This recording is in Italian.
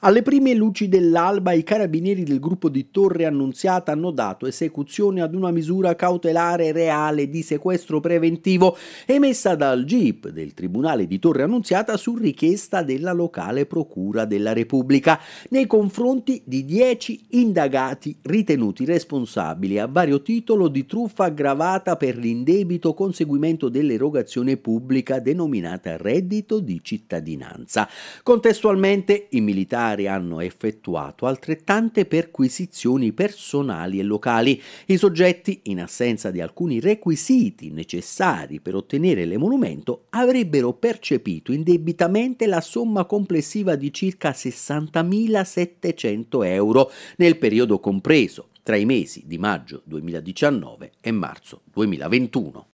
Alle prime luci dell'alba i carabinieri del gruppo di Torre Annunziata hanno dato esecuzione ad una misura cautelare reale di sequestro preventivo emessa dal GIP del Tribunale di Torre Annunziata su richiesta della locale Procura della Repubblica nei confronti di dieci indagati ritenuti responsabili a vario titolo di truffa aggravata per l'indebito conseguimento dell'erogazione pubblica denominata reddito di cittadinanza. Contestualmente i militari militari hanno effettuato altrettante perquisizioni personali e locali. I soggetti, in assenza di alcuni requisiti necessari per ottenere l'emolumento, avrebbero percepito indebitamente la somma complessiva di circa 60.700 euro nel periodo compreso tra i mesi di maggio 2019 e marzo 2021.